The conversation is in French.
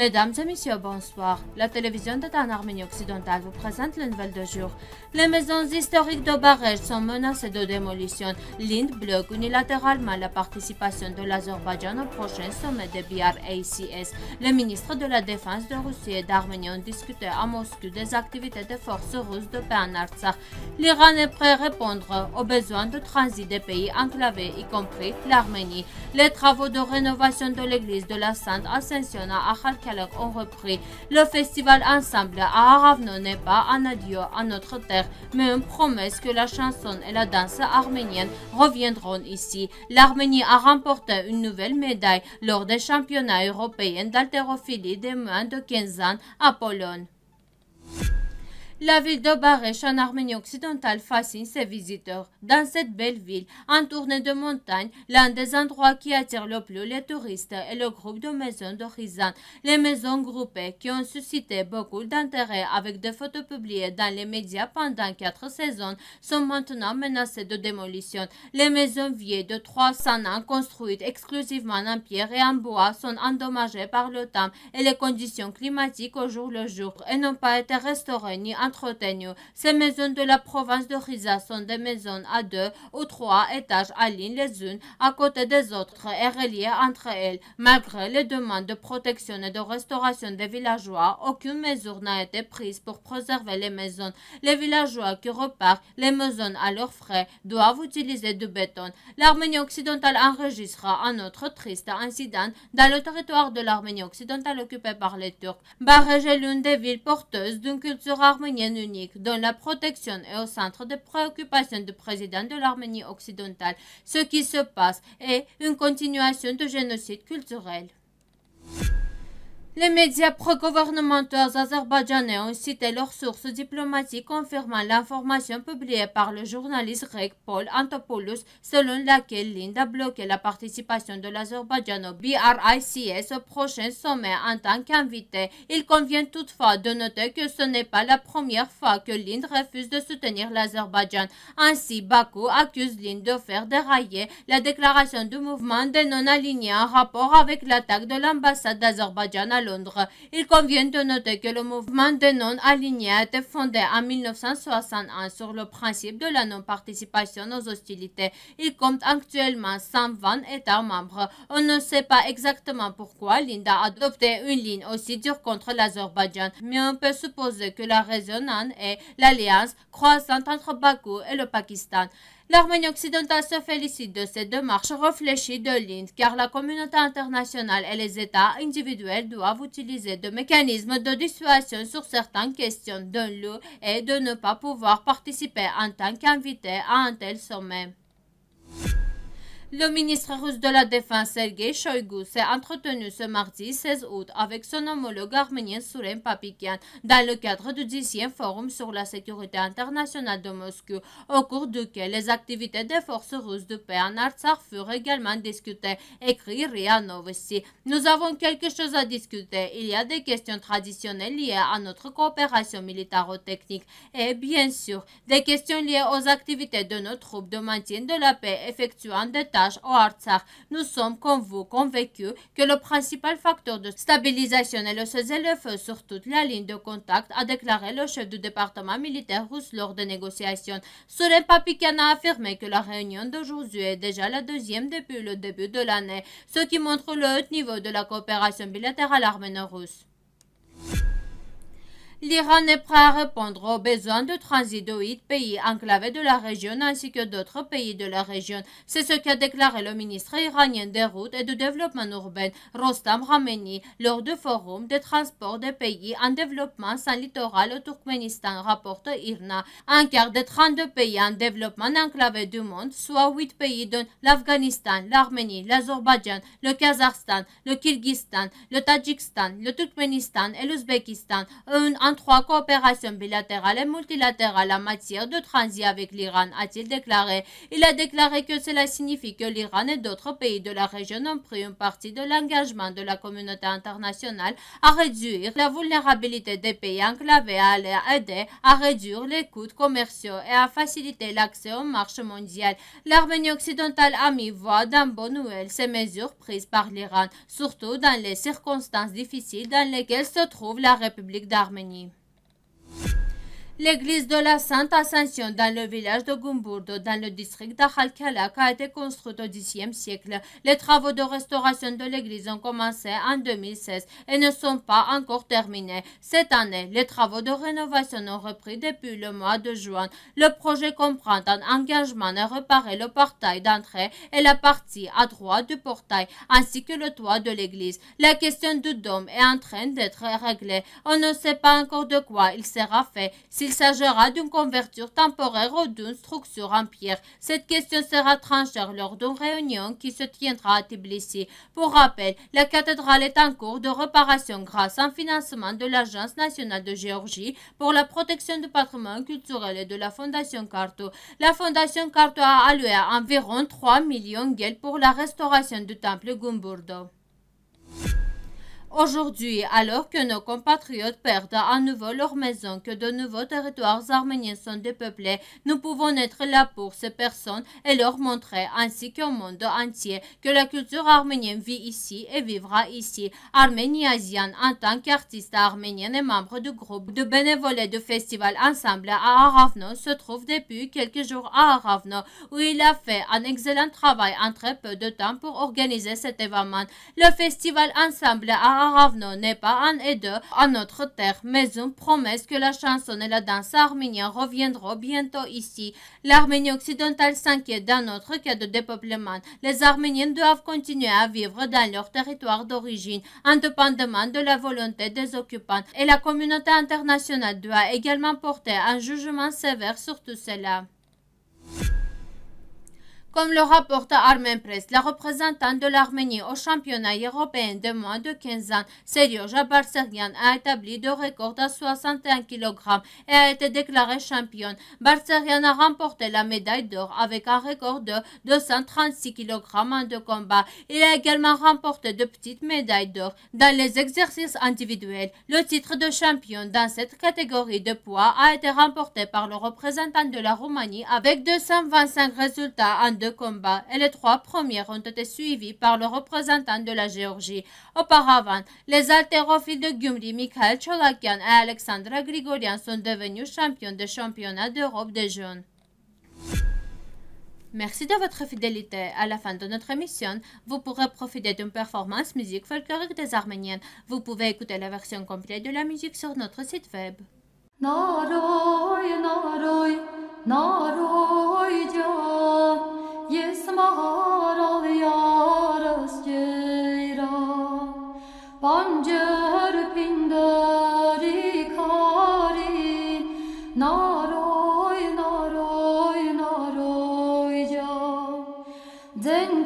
Mesdames et messieurs, bonsoir. La télévision de en Arménie occidentale vous présente les nouvelles de jour. Les maisons historiques de Barège sont menacées de démolition. L'Inde bloque unilatéralement la participation de l'Azerbaïdjan au prochain sommet de BRACS. Les ministres de la Défense de Russie et d'Arménie ont discuté à Moscou des activités des forces russes de paix L'Iran est prêt à répondre aux besoins de transit des pays enclavés, y compris l'Arménie. Les travaux de rénovation de l'église de la Sainte Ascension à Kharkiv alors le festival ensemble à Aravno n'est pas un adieu à notre terre, mais une promesse que la chanson et la danse arménienne reviendront ici. L'Arménie a remporté une nouvelle médaille lors des championnats européens d'haltérophilie des moins de 15 ans à Pologne. La ville de Barèche en Arménie occidentale fascine ses visiteurs. Dans cette belle ville, en de montagnes, l'un des endroits qui attire le plus les touristes est le groupe de maisons d'Orizan. Les maisons groupées qui ont suscité beaucoup d'intérêt avec des photos publiées dans les médias pendant quatre saisons sont maintenant menacées de démolition. Les maisons vieilles de 300 ans construites exclusivement en pierre et en bois sont endommagées par le temps et les conditions climatiques au jour le jour et n'ont pas été restaurées ni en entre Ces maisons de la province de Riza sont des maisons à deux ou trois étages alignées les unes à côté des autres et reliées entre elles. Malgré les demandes de protection et de restauration des villageois, aucune mesure n'a été prise pour préserver les maisons. Les villageois qui repartent les maisons à leurs frais doivent utiliser du béton. L'Arménie occidentale enregistrera un autre triste incident dans le territoire de l'Arménie occidentale occupé par les Turcs. Barège est l'une des villes porteuses d'une culture arménienne unique, dont la protection est au centre des préoccupations du président de l'Arménie occidentale. Ce qui se passe est une continuation de génocide culturel. Les médias pro-gouvernementaux azerbaïdjanais ont cité leurs sources diplomatiques confirmant l'information publiée par le journaliste grec Paul Antopoulos selon laquelle l'Inde a bloqué la participation de l'Azerbaïdjan au BRICS au prochain sommet en tant qu'invité. Il convient toutefois de noter que ce n'est pas la première fois que l'Inde refuse de soutenir l'Azerbaïdjan. Ainsi, Bakou accuse l'Inde de faire dérailler la déclaration du mouvement des non-alignés en rapport avec l'attaque de l'ambassade d'Azerbaïdjan à il convient de noter que le mouvement des non-alignés a été fondé en 1961 sur le principe de la non-participation aux hostilités. Il compte actuellement 120 États membres. On ne sait pas exactement pourquoi l'Inde a adopté une ligne aussi dure contre l'Azerbaïdjan, mais on peut supposer que la raison en est l'alliance croissante entre Bakou et le Pakistan. L'Arménie occidentale se félicite de cette démarche réfléchie de l'Inde car la communauté internationale et les États individuels doivent utiliser des mécanismes de dissuasion sur certaines questions d'un lieu et de ne pas pouvoir participer en tant qu'invité à un tel sommet. Le ministre russe de la Défense Sergei Shoigu s'est entretenu ce mardi 16 août avec son homologue arménien Souren Papikian dans le cadre du 10e Forum sur la sécurité internationale de Moscou, au cours duquel les activités des forces russes de paix en Artsakh furent également discutées, écrit Ria Novosti. Nous avons quelque chose à discuter. Il y a des questions traditionnelles liées à notre coopération militaro-technique et bien sûr des questions liées aux activités de nos troupes de maintien de la paix effectuant des tâches au Artsakh. Nous sommes comme vous convaincus que le principal facteur de stabilisation est le cessez-le-feu sur toute la ligne de contact, a déclaré le chef du département militaire russe lors des négociations. Soren Papikian a affirmé que la réunion d'aujourd'hui est déjà la deuxième depuis le début de l'année, ce qui montre le haut niveau de la coopération bilatérale arménienne russe l'Iran est prêt à répondre aux besoins de transit de huit pays enclavés de la région ainsi que d'autres pays de la région. C'est ce qu'a déclaré le ministre iranien des routes et du développement urbain, Rostam Rameni, lors du forum des transports des pays en développement sans littoral au Turkménistan, rapporte IRNA. Un quart des 32 pays en développement enclavés du monde, soit huit pays dont l'Afghanistan, l'Arménie, l'Azerbaïdjan, le Kazakhstan, le Kyrgyzstan, le Tadjikistan, le Turkménistan et l'Ouzbékistan, ont trois coopérations bilatérales et multilatérales en matière de transit avec l'Iran, a-t-il déclaré. Il a déclaré que cela signifie que l'Iran et d'autres pays de la région ont pris une partie de l'engagement de la communauté internationale à réduire la vulnérabilité des pays enclavés, à les aider à réduire les coûts commerciaux et à faciliter l'accès aux marché mondial. L'Arménie occidentale a mis voix d'un bon nouvel, ces mesures prises par l'Iran, surtout dans les circonstances difficiles dans lesquelles se trouve la République d'Arménie. L'église de la Sainte Ascension dans le village de Gumburdo, dans le district d'Akhalkalak, a été construite au Xe siècle. Les travaux de restauration de l'église ont commencé en 2016 et ne sont pas encore terminés. Cette année, les travaux de rénovation ont repris depuis le mois de juin. Le projet comprend un engagement à réparer le portail d'entrée et la partie à droite du portail, ainsi que le toit de l'église. La question du dôme est en train d'être réglée. On ne sait pas encore de quoi il sera fait. Il s'agira d'une converture temporaire ou d'une structure en pierre. Cette question sera tranchée lors d'une réunion qui se tiendra à Tbilisi. Pour rappel, la cathédrale est en cours de réparation grâce à un financement de l'Agence nationale de Géorgie pour la protection du patrimoine culturel et de la Fondation Carto. La Fondation Carto a alloué environ 3 millions de pour la restauration du temple Gumburdo. Aujourd'hui, alors que nos compatriotes perdent à nouveau leur maison, que de nouveaux territoires arméniens sont dépeuplés, nous pouvons être là pour ces personnes et leur montrer, ainsi qu'au monde entier, que la culture arménienne vit ici et vivra ici. Arménie Asian, en tant qu'artiste arménienne et membre du groupe de bénévoles du festival Ensemble à Aravno, se trouve depuis quelques jours à Aravno, où il a fait un excellent travail en très peu de temps pour organiser cet événement. Le festival Ensemble à revenons n'est pas un et deux à notre terre, mais une promesse que la chanson et la danse arménienne reviendront bientôt ici. L'Arménie occidentale s'inquiète d'un autre cas de dépeuplement. Les Arméniens doivent continuer à vivre dans leur territoire d'origine, indépendamment de la volonté des occupants, et la communauté internationale doit également porter un jugement sévère sur tout cela. Comme le rapporte Armen Press, la représentante de l'Arménie au championnat européen de moins de 15 ans, Seryoja Barseryan, a établi deux records à 61 kg et a été déclarée championne. Barseryan a remporté la médaille d'or avec un record de 236 kg en deux combats. Il a également remporté de petites médailles d'or dans les exercices individuels. Le titre de champion dans cette catégorie de poids a été remporté par le représentant de la Roumanie avec 225 résultats en de combat et les trois premières ont été suivies par le représentant de la Géorgie. Auparavant, les haltérophiles de Gyumri, Mikhail Cholakian et Alexandra Grigorian sont devenus champions des championnats d'Europe des jeunes. Merci de votre fidélité. À la fin de notre émission, vous pourrez profiter d'une performance musique folklorique des Arméniennes. Vous pouvez écouter la version complète de la musique sur notre site web. de